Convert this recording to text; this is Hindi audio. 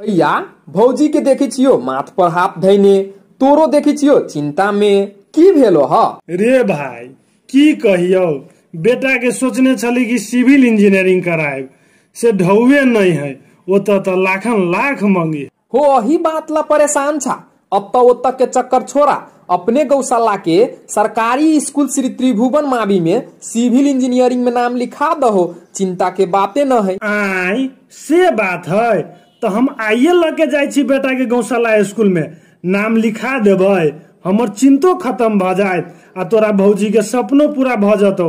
भैया भौजी के देखे छियो माथ पर हाथ धैने तोरो देखे छियो चिंता में की भेलो ह रे भाई की कहियो बेटा के सोचने छली कि सिविल इंजीनियरिंग कराए से ढौवे नहीं है वो तो, तो लाखन लाख मंगी हो अही बात ला परेशान छा अब तो तक के चक्कर छोड़ा अपने गौशाला के सरकारी स्कूल श्री त्रिभुवन मावी में सिविल इंजीनियरिंग में नाम लिखा दहो चिंता के बाते न है आई से बात है तो हम आइए लगे जाए छी बेटा के गौशाला स्कूल में नाम लिखा देवे हमर चिंतो खत्म भ जाए आ तोरा भौजी के सपनो पूरा भ जतौ